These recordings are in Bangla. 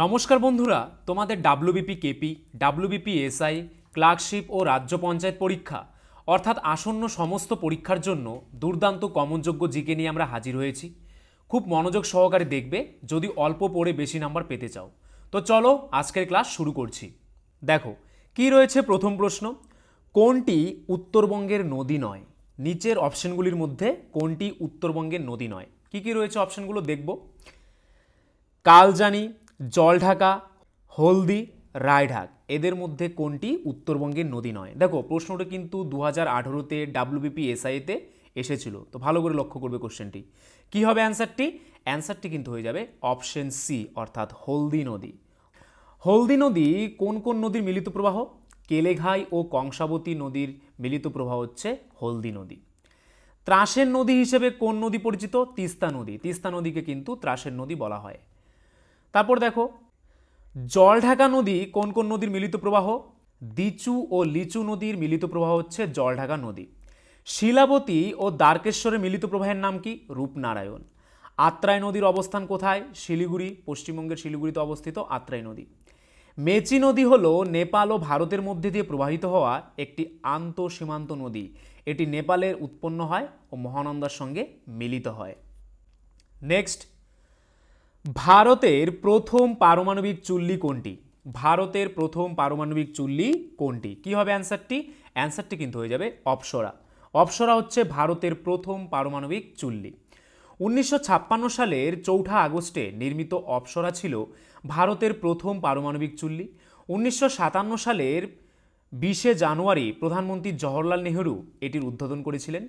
নমস্কার বন্ধুরা তোমাদের WBP KP WBP SI clerkship ও রাজ্য পঞ্চায়েত পরীক্ষা অর্থাৎ আসন্ন সমস্ত পরীক্ষার জন্য দুর্দান্ত কমনযোগ্য জিকে নিয়ে আমরা হাজির হয়েছি খুব মনোযোগ সহকারে দেখবে যদি অল্প পড়ে বেশি নাম্বার পেতে চাও তো চলো আজকের ক্লাস শুরু করছি দেখো কি রয়েছে প্রথম প্রশ্ন কোনটি উত্তরবঙ্গের নদী নয় নিচের অপশনগুলির মধ্যে কোনটি উত্তরবঙ্গের নদী নয় কি কি রয়েছে অপশনগুলো দেখব কালজানি জলঢাকা হলদি রায়ঢাক এদের মধ্যে কোনটি উত্তরবঙ্গের নদী নয় দেখো প্রশ্নটা কিন্তু দু হাজার আঠেরোতে ডাব্লিউবিপি এসআইতে এসেছিল তো ভালো করে লক্ষ্য করবে কোশ্চেনটি কি হবে অ্যান্সারটি অ্যান্সারটি কিন্তু হয়ে যাবে অপশন সি অর্থাৎ হলদি নদী হলদি নদী কোন কোন নদীর মিলিত প্রবাহ কেলেঘাই ও কংসাবতী নদীর মিলিত প্রবাহ হচ্ছে হলদি নদী ত্রাসের নদী হিসেবে কোন নদী পরিচিত তিস্তা নদী তিস্তা নদীকে কিন্তু ত্রাসের নদী বলা হয় তারপর দেখো জলঢাকা নদী কোন কোন নদীর মিলিত প্রবাহ দিচু ও লিচু নদীর মিলিত প্রবাহ হচ্ছে জলঢাকা নদী শিলাবতী ও দ্বারকেশ্বরের মিলিত প্রবাহের নাম কি রূপনারায়ণ আত্রাই নদীর অবস্থান কোথায় শিলিগুড়ি পশ্চিমবঙ্গের শিলিগুড়িতে অবস্থিত আত্রাই নদী মেচি নদী হল নেপাল ও ভারতের মধ্যে দিয়ে প্রবাহিত হওয়া একটি আন্ত সীমান্ত নদী এটি নেপালের উৎপন্ন হয় ও মহানন্দার সঙ্গে মিলিত হয় নেক্সট ভারতের প্রথম পারমাণবিক চুল্লি কোনটি ভারতের প্রথম পারমাণবিক চুল্লি কোনটি কি হবে অ্যান্সারটি অ্যান্সারটি কিন্তু হয়ে যাবে অপসরা অপসরা হচ্ছে ভারতের প্রথম পারমাণবিক চুল্লি উনিশশো সালের চৌঠা আগস্টে নির্মিত অপসরা ছিল ভারতের প্রথম পারমাণবিক চুল্লি উনিশশো সালের বিশে জানুয়ারি প্রধানমন্ত্রী জওহরলাল নেহরু এটির উদ্বোধন করেছিলেন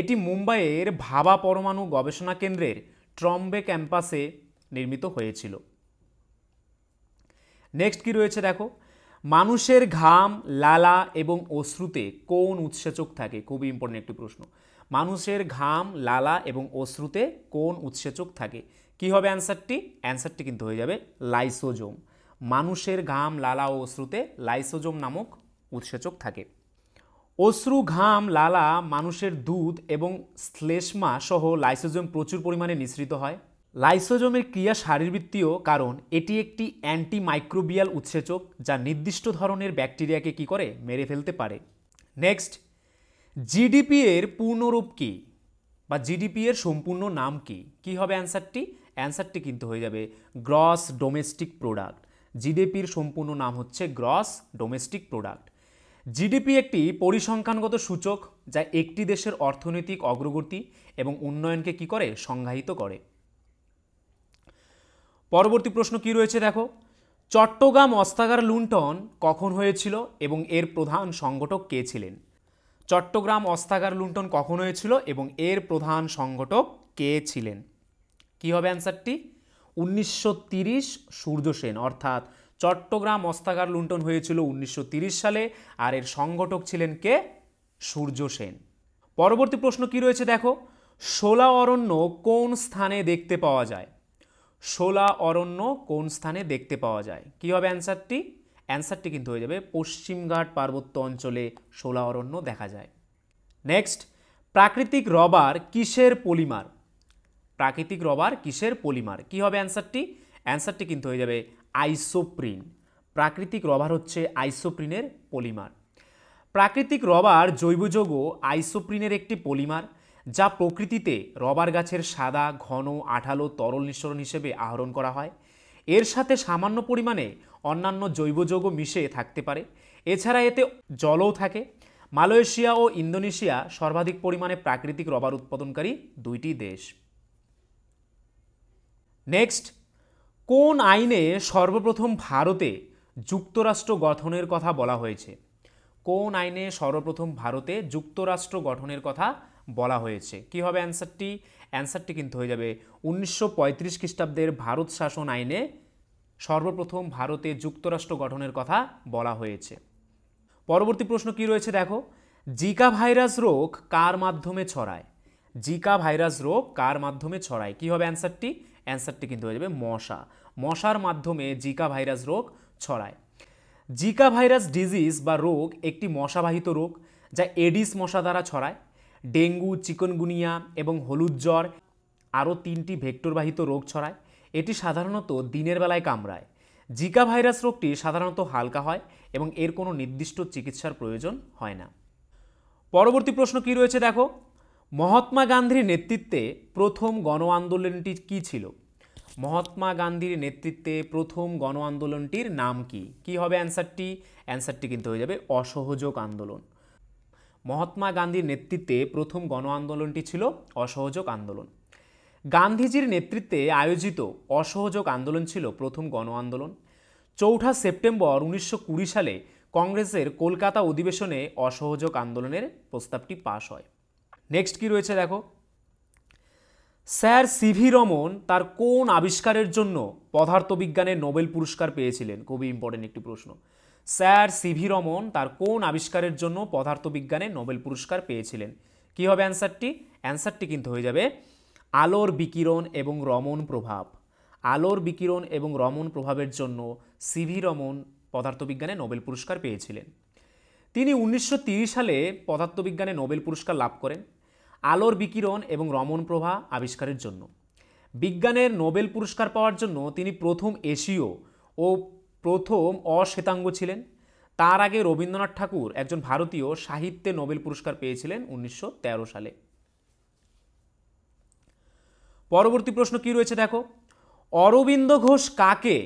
এটি মুম্বাইয়ের ভাবা পরমাণু গবেষণা কেন্দ্রের ট্রম্বে ক্যাম্পাসে নির্মিত হয়েছিল নেক্সট কি রয়েছে দেখো মানুষের ঘাম লালা এবং অশ্রুতে কোন উৎসেচক থাকে খুবই ইম্পর্টেন্ট একটি প্রশ্ন মানুষের ঘাম লালা এবং অশ্রুতে কোন উৎসেচক থাকে কি হবে অ্যান্সারটি অ্যান্সারটি কিন্তু হয়ে যাবে লাইসোজোম মানুষের ঘাম লালা ও অশ্রুতে লাইসোজোম নামক উৎসেচক থাকে অশ্রু ঘাম লালা মানুষের দুধ এবং শ্লেষ্মা সহ লাইসোজোম প্রচুর পরিমাণে নিঃসৃত হয় লাইসোজোমের ক্রিয়া শারীরবৃত্তীয় কারণ এটি একটি অ্যান্টিমাইক্রোবিয়াল উৎসেচক যা নির্দিষ্ট ধরনের ব্যাকটেরিয়াকে কি করে মেরে ফেলতে পারে নেক্সট জিডিপি এর পূর্ণরূপ কী বা জিডিপি এর সম্পূর্ণ নাম কি কি হবে অ্যান্সারটি অ্যান্সারটি কিন্তু হয়ে যাবে গ্রস ডোমেস্টিক প্রোডাক্ট জিডিপির সম্পূর্ণ নাম হচ্ছে গ্রস ডোমেস্টিক প্রোডাক্ট জিডিপি একটি পরিসংখ্যানগত সূচক যা একটি দেশের অর্থনৈতিক অগ্রগতি এবং উন্নয়নকে কি করে সংজ্ঞায়িত করে পরবর্তী প্রশ্ন কি রয়েছে দেখো চট্টগ্রাম অস্থাগার লুণ্ঠন কখন হয়েছিল এবং এর প্রধান সংগঠক কে ছিলেন চট্টগ্রাম অস্থাগার লুণ্ঠন কখন হয়েছিল এবং এর প্রধান সংগঠক কে ছিলেন কি হবে অ্যান্সারটি উনিশশো সূর্য সেন অর্থাৎ চট্টগ্রাম অস্থাগার লুণ্ঠন হয়েছিল উনিশশো সালে আর এর সংগঠক ছিলেন কে সূর্য সেন পরবর্তী প্রশ্ন কি রয়েছে দেখো শোলা অরণ্য কোন স্থানে দেখতে পাওয়া যায় শোলা অরণ্য কোন স্থানে দেখতে পাওয়া যায় কী হবে অ্যান্সারটি অ্যান্সারটি কিন্তু হয়ে যাবে পশ্চিমঘাট পার্বত্য অঞ্চলে শোলা অরণ্য দেখা যায় নেক্সট প্রাকৃতিক রবার কিসের পলিমার প্রাকৃতিক রবার কিসের পলিমার কি হবে অ্যান্সারটি অ্যান্সারটি কিন্তু হয়ে যাবে আইসোপ্রিন প্রাকৃতিক রবার হচ্ছে আইসোপ্রিনের পলিমার প্রাকৃতিক রবার জৈব যৌগ আইসোপ্রিনের একটি পলিমার যা প্রকৃতিতে রবার গাছের সাদা ঘন আঠালো তরল নিঃসরণ হিসেবে আহরণ করা হয় এর সাথে সামান্য পরিমাণে অন্যান্য জৈব যৌগ মিশে থাকতে পারে এছাড়া এতে জলও থাকে মালয়েশিয়া ও ইন্দোনেশিয়া সর্বাধিক পরিমাণে প্রাকৃতিক রবার উৎপাদনকারী দুইটি দেশ নেক্সট কোন আইনে সর্বপ্রথম ভারতে যুক্তরাষ্ট্র গঠনের কথা বলা হয়েছে কোন আইনে সর্বপ্রথম ভারতে যুক্তরাষ্ট্র গঠনের কথা বলা হয়েছে কি হবে অ্যান্সারটি অ্যান্সারটি কিন্তু হয়ে যাবে উনিশশো পঁয়ত্রিশ খ্রিস্টাব্দের ভারত শাসন আইনে সর্বপ্রথম ভারতে যুক্তরাষ্ট্র গঠনের কথা বলা হয়েছে পরবর্তী প্রশ্ন কি রয়েছে দেখো জিকা ভাইরাস রোগ কার মাধ্যমে ছড়ায় জিকা ভাইরাস রোগ কার মাধ্যমে ছড়ায় কি হবে অ্যান্সারটি অ্যান্সারটি কিন্তু হয়ে যাবে মশা মশার মাধ্যমে জিকা ভাইরাস রোগ ছড়ায় জিকা ভাইরাস ডিজিজ বা রোগ একটি মশাবাহিত রোগ যা এডিস মশা দ্বারা ছড়ায় ডেঙ্গু চিকনগুনিয়া এবং হলুদ জ্বর আরও তিনটি ভেক্টরবাহিত রোগ ছড়ায় এটি সাধারণত দিনের বেলায় কামড়ায় জিকা ভাইরাস রোগটি সাধারণত হালকা হয় এবং এর কোনো নির্দিষ্ট চিকিৎসার প্রয়োজন হয় না পরবর্তী প্রশ্ন কি রয়েছে দেখো মহাত্মা গান্ধীর নেতৃত্বে প্রথম গণ আন্দোলনটি কী ছিল মহাত্মা গান্ধীর নেতৃত্বে প্রথম গণ আন্দোলনটির নাম কি কি হবে অ্যান্সারটি অ্যান্সারটি কিন্তু হয়ে যাবে অসহযোগ আন্দোলন মহাত্মা গান্ধীর নেতৃত্বে প্রথম গণ আন্দোলনটি ছিল অসহযোগ আন্দোলন গান্ধীজির নেতৃত্বে আয়োজিত অসহযোগ আন্দোলন ছিল প্রথম গণ আন্দোলন চৌঠা সেপ্টেম্বর উনিশশো সালে কংগ্রেসের কলকাতা অধিবেশনে অসহযোগ আন্দোলনের প্রস্তাবটি পাশ হয় নেক্সট কি রয়েছে দেখো স্যার সিভি রমন তার কোন আবিষ্কারের জন্য পদার্থবিজ্ঞানে নোবেল পুরস্কার পেয়েছিলেন খুবই ইম্পর্টেন্ট একটি প্রশ্ন স্যার সিভি রমন তার কোন আবিষ্কারের জন্য পদার্থবিজ্ঞানে নোবেল পুরস্কার পেয়েছিলেন কি হবে অ্যান্সারটি অ্যান্সারটি কিন্তু হয়ে যাবে আলোর বিকিরণ এবং রমন প্রভাব আলোর বিকিরণ এবং রমন প্রভাবের জন্য সিভি রমন পদার্থবিজ্ঞানে নোবেল পুরস্কার পেয়েছিলেন তিনি উনিশশো সালে পদার্থবিজ্ঞানে নোবেল পুরস্কার লাভ করেন আলোর বিকিরণ এবং রমন প্রভা আবিষ্কারের জন্য বিজ্ঞানের নোবেল পুরস্কার পাওয়ার জন্য তিনি প্রথম এশীয় ও প্রথম অশ্বেতাঙ্গ ছিলেন তার আগে রবীন্দ্রনাথ ঠাকুর একজন ভারতীয় সাহিত্যে নোবেল পুরস্কার পেয়েছিলেন উনিশশো সালে পরবর্তী প্রশ্ন কি রয়েছে দেখো অরবিন্দ ঘোষ কাকে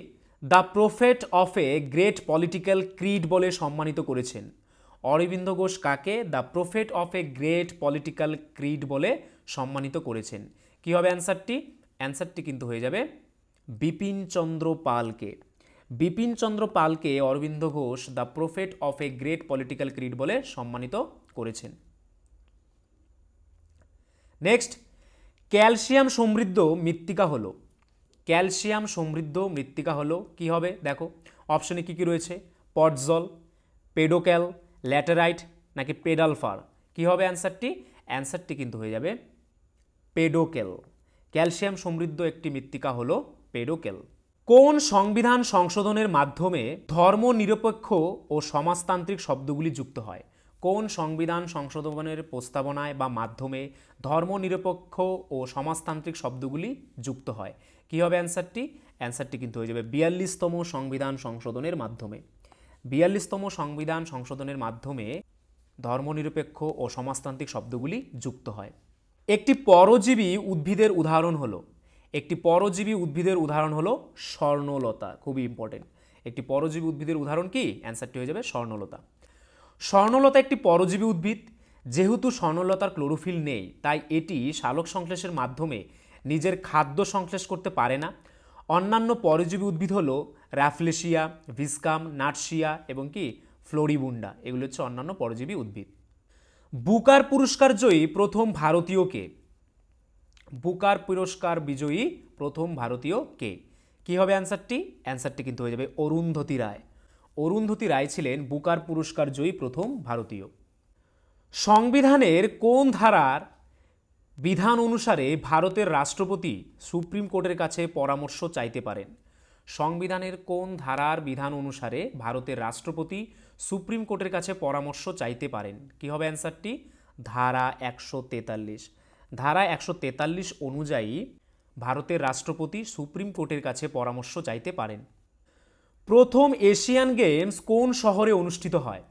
the prophet of a great political creed বলে সম্মানিত করেছেন অরবিন্দ ঘোষ কাকে the prophet of a great political creed বলে সম্মানিত করেছেন কি হবে অ্যান্সারটি অ্যান্সারটি কিন্তু হয়ে যাবে বিপিনচন্দ্র পালকে বিপিনচন্দ্র পালকে Aurobindo Ghosh the prophet of a great political creed বলে সম্মানিত করেছেন নেক্সট ক্যালসিয়াম সমৃদ্ধ মৃত্তিকা হলো ক্যালসিয়াম সমৃদ্ধ মৃত্তিকা হলো কি হবে দেখো অপশনে কি কী রয়েছে পটজল পেডোক্যাল ল্যাটেরাইট নাকি পেডালফার কি হবে অ্যান্সারটি অ্যান্সারটি কিন্তু হয়ে যাবে পেডোকেল ক্যালসিয়াম সমৃদ্ধ একটি মৃত্তিকা হলো পেডোকেল কোন সংবিধান সংশোধনের মাধ্যমে ধর্মনিরপেক্ষ ও সমাজতান্ত্রিক শব্দগুলি যুক্ত হয় কোন সংবিধান সংশোধনের প্রস্তাবনায় বা মাধ্যমে ধর্মনিরপেক্ষ ও সমাজতান্ত্রিক শব্দগুলি যুক্ত হয় কী হবে অ্যান্সারটি অ্যান্সারটি কিন্তু হয়ে যাবে বিয়াল্লিশতম সংবিধান সংশোধনের মাধ্যমে বিয়াল্লিশতম সংবিধান সংশোধনের মাধ্যমে ধর্মনিরপেক্ষ ও সমাজতান্ত্রিক শব্দগুলি যুক্ত হয় একটি পরজীবী উদ্ভিদের উদাহরণ হলো একটি পরজীবী উদ্ভিদের উদাহরণ হলো স্বর্ণলতা খুবই ইম্পর্টেন্ট একটি পরজীবী উদ্ভিদের উদাহরণ কি অ্যান্সারটি হয়ে যাবে স্বর্ণলতা স্বর্ণলতা একটি পরজীবী উদ্ভিদ যেহেতু স্বর্ণলতার ক্লোরোফিল নেই তাই এটি শালক সংশ্লেষের মাধ্যমে নিজের খাদ্য সংশ্লেষ করতে পারে না অন্যান্য পরজীবী উদ্ভিদ হলো র্যাফলেশিয়া ভিসকাম নাটসিয়া এবং কি ফ্লোরিবুন্ডা এগুলো হচ্ছে অন্যান্য পরজীবী উদ্ভিদ বুকার পুরস্কার জয়ী প্রথম ভারতীয়কে বুকার পুরস্কার বিজয়ী প্রথম ভারতীয় কে কী হবে অ্যান্সারটি অ্যান্সারটি কিন্তু হয়ে যাবে অরুন্ধতী রায় অরুন্ধতী রায় ছিলেন বুকার পুরস্কার জয়ী প্রথম ভারতীয় সংবিধানের কোন ধারার বিধান অনুসারে ভারতের রাষ্ট্রপতি সুপ্রিম কোর্টের কাছে পরামর্শ চাইতে পারেন সংবিধানের কোন ধারার বিধান অনুসারে ভারতের রাষ্ট্রপতি সুপ্রিম কোর্টের কাছে পরামর্শ চাইতে পারেন কী হবে অ্যান্সারটি ধারা একশো তেতাল্লিশ ধারা একশো তেতাল্লিশ অনুযায়ী ভারতের রাষ্ট্রপতি সুপ্রিম কোর্টের কাছে পরামর্শ চাইতে পারেন প্রথম এশিয়ান গেমস কোন শহরে অনুষ্ঠিত হয়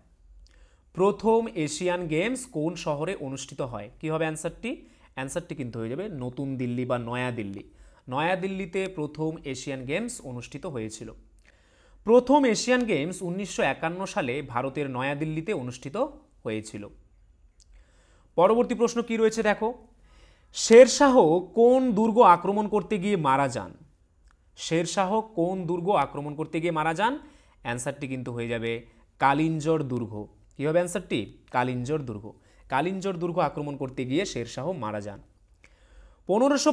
প্রথম এশিয়ান গেমস কোন শহরে অনুষ্ঠিত হয় কী হবে অ্যান্সারটি অ্যান্সারটি কিন্তু হয়ে যাবে নতুন দিল্লি বা নয়াদিল্লি নয়াদিল্লিতে প্রথম এশিয়ান গেমস অনুষ্ঠিত হয়েছিল প্রথম এশিয়ান গেমস উনিশশো সালে ভারতের নয়াদিল্লিতে অনুষ্ঠিত হয়েছিল পরবর্তী প্রশ্ন কি রয়েছে দেখো শেরশাহ কোন দুর্গ আক্রমণ করতে গিয়ে মারা যান শেরশাহ কোন দুর্গ আক্রমণ করতে গিয়ে মারা যান অ্যান্সারটি কিন্তু হয়ে যাবে কালিঞ্জর দুর্গ কী হবে অ্যান্সারটি কালিঞ্জর দুর্গ কালিঞ্জর দুর্গ আক্রমণ করতে গিয়ে শেরশাহ মারা যান পনেরোশো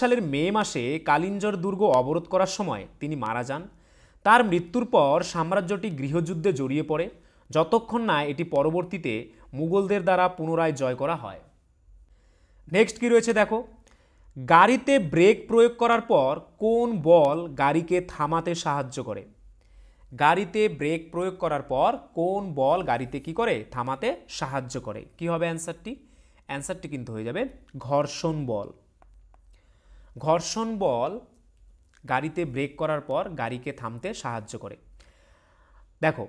সালের মে মাসে কালিঞ্জর দুর্গ অবরোধ করার সময় তিনি মারা যান তার মৃত্যুর পর সাম্রাজ্যটি গৃহযুদ্ধে জড়িয়ে পড়ে যতক্ষণ না এটি পরবর্তীতে মুঘলদের দ্বারা পুনরায় জয় করা হয় নেক্সট কি রয়েছে দেখো গাড়িতে ব্রেক প্রয়োগ করার পর কোন বল গাড়িকে থামাতে সাহায্য করে গাড়িতে ব্রেক প্রয়োগ করার পর কোন বল গাড়িতে কি করে থামাতে সাহায্য করে কি হবে অ্যান্সারটি অ্যান্সারটি কিন্তু হয়ে যাবে ঘর্ষণ বল ঘর্ষণ বল গাড়িতে ব্রেক করার পর গাড়িকে থামতে সাহায্য করে দেখো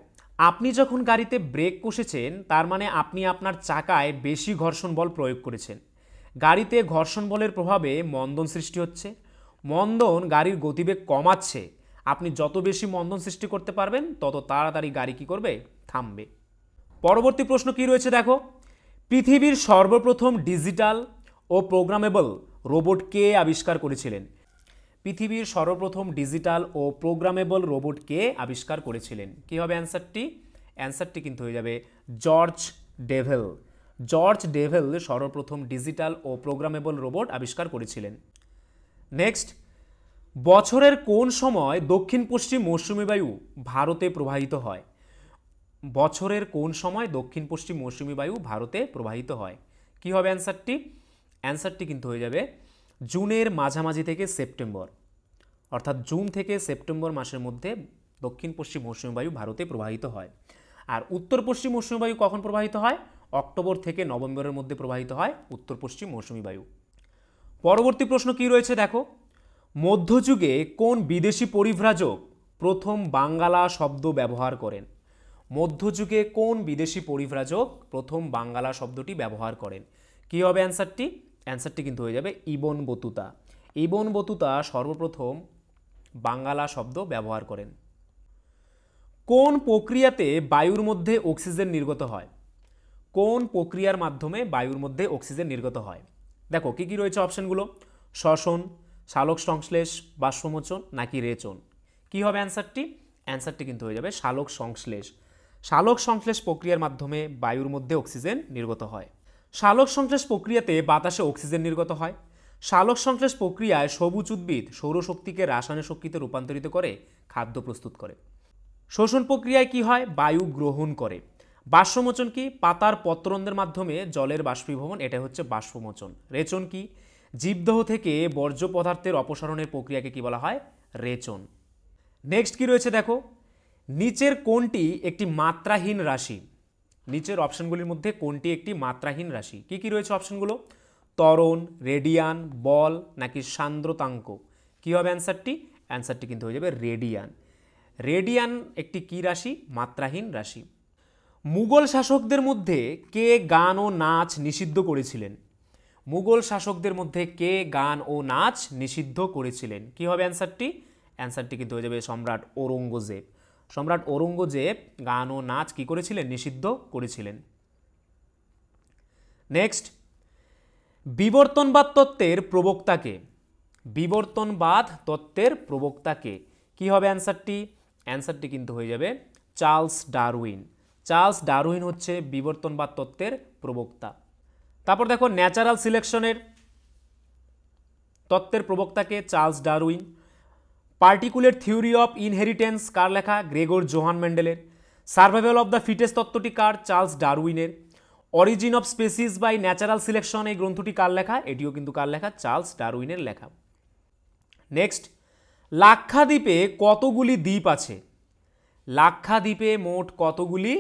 আপনি যখন গাড়িতে ব্রেক কষেছেন তার মানে আপনি আপনার চাকায় বেশি ঘর্ষণ বল প্রয়োগ করেছেন গাড়িতে ঘর্ষণ বলের প্রভাবে মন্দন সৃষ্টি হচ্ছে মন্দন গাড়ির গতিবেগ কমাচ্ছে আপনি যত বেশি মন্দন সৃষ্টি করতে পারবেন তত তাড়াতাড়ি গাড়ি কী করবে থামবে পরবর্তী প্রশ্ন কি রয়েছে দেখো পৃথিবীর সর্বপ্রথম ডিজিটাল ও প্রোগ্রামেবল রোবট কে আবিষ্কার করেছিলেন পৃথিবীর সর্বপ্রথম ডিজিটাল ও প্রোগ্রামেবল রোবট কে আবিষ্কার করেছিলেন কী হবে অ্যান্সারটি অ্যান্সারটি কিন্তু হয়ে যাবে জর্জ ডেভেল জর্জ ডেভেল সর্বপ্রথম ডিজিটাল ও প্রোগ্রামেবল রোবট আবিষ্কার করেছিলেন নেক্সট বছরের কোন সময় দক্ষিণ পশ্চিম মৌসুমি বায়ু ভারতে প্রবাহিত হয় বছরের কোন সময় দক্ষিণ পশ্চিম মৌসুমি বায়ু ভারতে প্রবাহিত হয় কি হবে অ্যান্সারটি অ্যান্সারটি কিন্তু হয়ে যাবে জুনের মাঝামাঝি থেকে সেপ্টেম্বর অর্থাৎ জুন থেকে সেপ্টেম্বর মাসের মধ্যে দক্ষিণ পশ্চিম মৌসুমি বায়ু ভারতে প্রবাহিত হয় আর উত্তর পশ্চিম মৌসুমি বায়ু কখন প্রবাহিত হয় অক্টোবর থেকে নভেম্বরের মধ্যে প্রবাহিত হয় উত্তর পশ্চিম মৌসুমী বায়ু পরবর্তী প্রশ্ন কি রয়েছে দেখো মধ্যযুগে কোন বিদেশি পরিভ্রাজক প্রথম বাঙ্গালা শব্দ ব্যবহার করেন মধ্যযুগে কোন বিদেশি পরিভ্রাজক প্রথম বাঙ্গালা শব্দটি ব্যবহার করেন কী হবে অ্যান্সারটি অ্যান্সারটি কিন্তু হয়ে যাবে ইবন বতুতা ইবন বতুতা সর্বপ্রথম বাঙ্গালা শব্দ ব্যবহার করেন কোন প্রক্রিয়াতে বায়ুর মধ্যে অক্সিজেন নির্গত হয় কোন প্রক্রিয়ার মাধ্যমে বায়ুর মধ্যে অক্সিজেন নির্গত হয় দেখো কী কী রয়েছে অপশানগুলো শ্বসন শালক সংশ্লেষ বাষ্পমোচন নাকি রেচন কি হবে অ্যান্সারটি অ্যান্সারটি কিন্তু হয়ে যাবে শালক সংশ্লেষ শালক সংশ্লেষ প্রক্রিয়ার মাধ্যমে বায়ুর মধ্যে অক্সিজেন নির্গত হয় শালক সংশ্লেষ প্রক্রিয়াতে বাতাসে অক্সিজেন নির্গত হয় শালক সংশ্লেষ প্রক্রিয়ায় সবুজ উদ্ভিদ সৌরশক্তিকে রাসায়নিক শক্তিতে রূপান্তরিত করে খাদ্য প্রস্তুত করে শোষণ প্রক্রিয়ায় কি হয় বায়ু গ্রহণ করে বাষ্পমোচন কি পাতার পত্রন্দের মাধ্যমে জলের বাষ্পীভবন এটা হচ্ছে বাষ্পমোচন রেচন কি জীবদেহ থেকে বর্জ্য পদার্থের অপসারণের প্রক্রিয়াকে কি বলা হয় রেচন নেক্সট কি রয়েছে দেখো নিচের কোনটি একটি মাত্রাহীন রাশি নিচের অপশানগুলির মধ্যে কোনটি একটি মাত্রাহীন রাশি কি কি রয়েছে অপশানগুলো তরণ রেডিয়ান বল নাকি সান্দ্রতাঙ্ক কী হবে অ্যান্সারটি অ্যান্সারটি কিন্তু হয়ে যাবে রেডিয়ান রেডিয়ান একটি কি রাশি মাত্রাহীন রাশি মুঘল শাসকদের মধ্যে কে গান ও নাচ নিষিদ্ধ করেছিলেন মুঘল শাসকদের মধ্যে কে গান ও নাচ নিষিদ্ধ করেছিলেন কি হবে অ্যান্সারটি অ্যান্সারটি কিন্তু হয়ে যাবে সম্রাট ঔরঙ্গজেব সম্রাট ঔরঙ্গজেব গান ও নাচ কি করেছিলেন নিষিদ্ধ করেছিলেন নেক্সট বিবর্তনবাদ তত্ত্বের প্রবক্তাকে বিবর্তনবাদ তত্ত্বের প্রবক্তাকে কি হবে অ্যান্সারটি অ্যান্সারটি কিন্তু হয়ে যাবে চার্লস ডারউইন চার্লস ডারউইন হচ্ছে বিবর্তনবাদ তত্ত্বের প্রবক্তা তারপর দেখো ন্যাচারাল সিলেকশনের তত্ত্বের প্রবক্তাকে Charles Darwin particular theory of inheritance কার লেখা গ্রেগর জোহান ম্যান্ডেলের সার্ভাইভাল অফ দ্য ফিটেস তত্ত্বটি কার চার্লস ডারউইনের origin of species by natural selection এই গ্রন্থটি কার লেখা এটিও কিন্তু কার লেখা চার্লস ডারউইনের লেখা নেক্সট লাক্ষাদ্বীপে কতগুলি দ্বীপ আছে লাক্ষাদ্বীপে মোট কতগুলি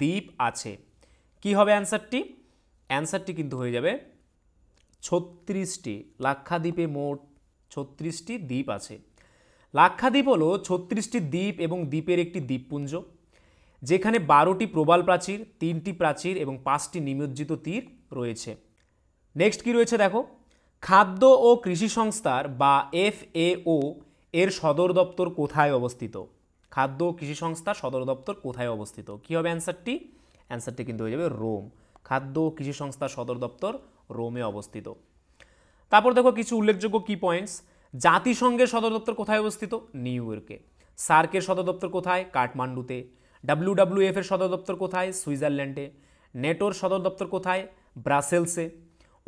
দ্বীপ আছে কি হবে অ্যান্সারটি অ্যান্সারটি কিন্তু হয়ে যাবে ছত্রিশটি লাক্ষাদ্বীপে মোট ছত্রিশটি দ্বীপ আছে লাক্ষাদ্বীপ হলো ছত্রিশটি দ্বীপ এবং দ্বীপের একটি দ্বীপপুঞ্জ যেখানে বারোটি প্রবাল প্রাচীর তিনটি প্রাচীর এবং পাঁচটি নিমজ্জিত তীর রয়েছে নেক্সট কি রয়েছে দেখো খাদ্য ও কৃষি সংস্থার বা এফ এর সদর দপ্তর কোথায় অবস্থিত খাদ্য ও কৃষি সংস্থা সদর দপ্তর কোথায় অবস্থিত কী হবে অ্যান্সারটি অ্যান্সারটি কিন্তু হয়ে যাবে রোম খাদ্য ও কৃষি সংস্থা সদর দপ্তর রোমে অবস্থিত তারপর দেখো কিছু উল্লেখযোগ্য কি পয়েন্টস জাতিসংঘের সদর দপ্তর কোথায় অবস্থিত নিউ ইয়র্কে সার্কের সদর দপ্তর কোথায় কাঠমান্ডুতে ডাব্লিউডাব্লিউ এর সদর দপ্তর কোথায় সুইজারল্যান্ডে নেটোর সদর দপ্তর কোথায় ব্রাসেলসে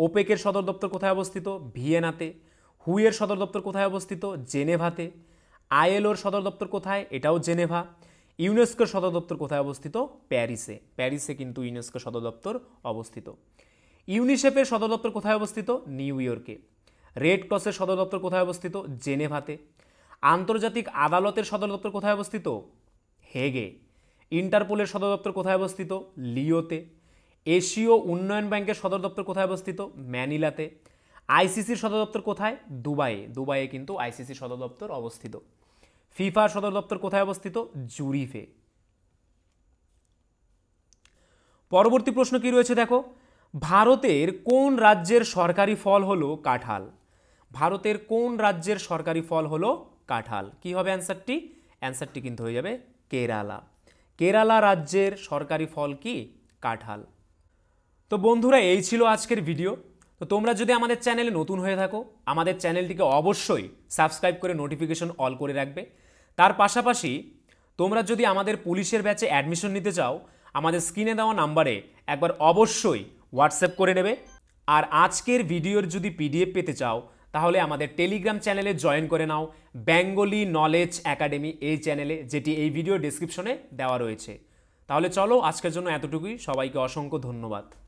ওপেকের সদর দপ্তর কোথায় অবস্থিত ভিয়েনাতে হুইয়ের সদর দপ্তর কোথায় অবস্থিত জেনেভাতে আইএলওর সদর দপ্তর কোথায় এটাও জেনেভা ইউনেস্কোর সদর দপ্তর কোথায় অবস্থিত প্যারিসে প্যারিসে কিন্তু ইউনেস্কো সদর দপ্তর অবস্থিত ইউনিসেফের সদর দপ্তর কোথায় অবস্থিত নিউ ইয়র্কে রেড ক্রসের সদর দপ্তর কোথায় অবস্থিত জেনেভাতে আন্তর্জাতিক আদালতের সদর দপ্তর কোথায় অবস্থিত হেগে ইন্টারপোলের সদর দপ্তর কোথায় অবস্থিত লিওতে এশীয় উন্নয়ন ব্যাংকের সদর দপ্তর কোথায় অবস্থিত ম্যানিলাতে আইসিসির সদর দপ্তর কোথায় দুবাইয়ে দুবাইয়ে কিন্তু আইসিসি সদর দপ্তর অবস্থিত ফিফার সদর দপ্তর কোথায় অবস্থিত জুরিফে পরবর্তী প্রশ্ন কি রয়েছে দেখো ভারতের কোন রাজ্যের সরকারি ফল হলো কাঁঠাল ভারতের কোন রাজ্যের সরকারি ফল হলো কাঁঠাল কি হবে অ্যান্সারটি অ্যান্সারটি কিন্তু হয়ে যাবে কেরালা কেরালা রাজ্যের সরকারি ফল কি কাঁঠাল তো বন্ধুরা এই ছিল আজকের ভিডিও তো তোমরা যদি আমাদের চ্যানেলে নতুন হয়ে থাকো আমাদের চ্যানেলটিকে অবশ্যই সাবস্ক্রাইব করে নোটিফিকেশন অল করে রাখবে তার পাশাপাশি তোমরা যদি আমাদের পুলিশের ব্যাচে অ্যাডমিশন নিতে চাও আমাদের স্ক্রিনে দেওয়া নাম্বারে একবার অবশ্যই হোয়াটসঅ্যাপ করে নেবে আর আজকের ভিডিওর যদি পিডিএফ পেতে চাও তাহলে আমাদের টেলিগ্রাম চ্যানেলে জয়েন করে নাও বেঙ্গলি নলেজ একাডেমি এই চ্যানেলে যেটি এই ভিডিও ডিসক্রিপশনে দেওয়া রয়েছে তাহলে চলো আজকের জন্য এতটুকুই সবাইকে অসংখ্য ধন্যবাদ